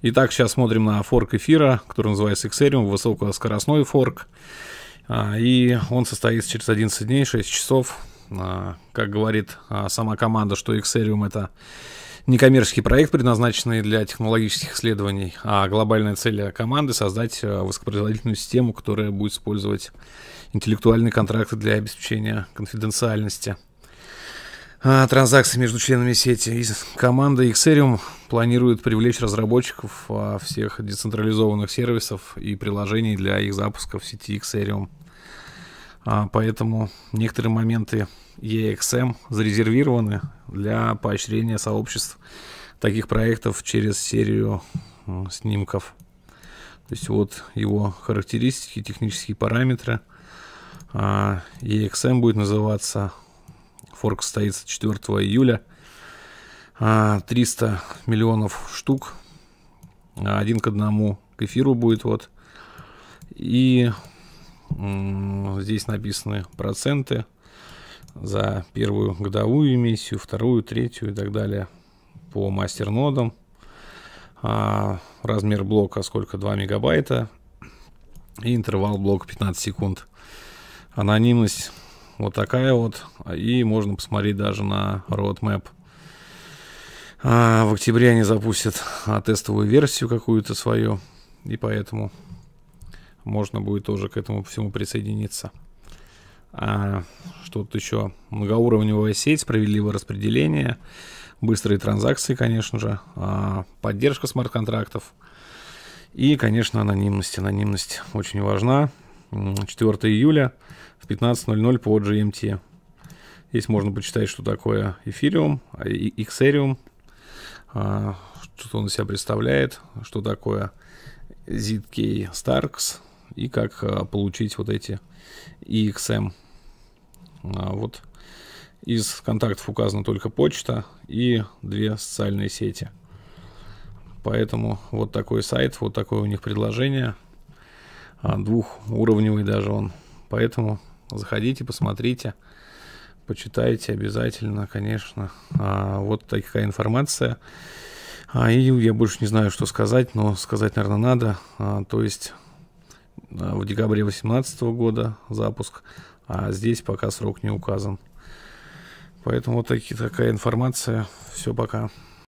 Итак, сейчас смотрим на форк эфира, который называется Xerium, высокоскоростной форк. А, и он состоится через 11 дней, 6 часов. А, как говорит а, сама команда, что Xerium это некоммерческий проект, предназначенный для технологических исследований, а глобальная цель команды — создать высокопроизводительную систему, которая будет использовать интеллектуальные контракты для обеспечения конфиденциальности — а, транзакции между членами сети. И команда Xerium планирует привлечь разработчиков а, всех децентрализованных сервисов и приложений для их запуска в сети Xerium. А, поэтому некоторые моменты EXM зарезервированы для поощрения сообществ таких проектов через серию снимков. То есть вот его характеристики, технические параметры. EXM будет называться Форк состоится 4 июля. 300 а, миллионов штук. А, один к одному к эфиру будет вот. И здесь написаны проценты за первую годовую эмиссию, вторую, третью и так далее по мастернодам. А, размер блока сколько? 2 мегабайта. И интервал блока 15 секунд. Анонимность вот такая вот. А, и можно посмотреть даже на roadmap. А, в октябре они запустят а, тестовую версию какую-то свою. И поэтому можно будет тоже к этому всему присоединиться. А, что тут еще? Многоуровневая сеть, справедливое распределение, быстрые транзакции, конечно же, а, поддержка смарт-контрактов и, конечно, анонимность. Анонимность очень важна. 4 июля в 15.00 по GMT. Здесь можно почитать, что такое эфириум, Xerium, а, а, что он из себя представляет, что такое ZK Starks и как а, получить вот эти EXM. Эм. Вот из контактов указана только почта и две социальные сети. Поэтому вот такой сайт, вот такое у них предложение – а, двухуровневый даже он. Поэтому заходите, посмотрите, почитайте обязательно, конечно. А, вот такая информация. А, и я больше не знаю, что сказать, но сказать, наверное, надо. то есть в декабре 2018 года запуск, а здесь пока срок не указан. Поэтому вот такая информация. Все, пока.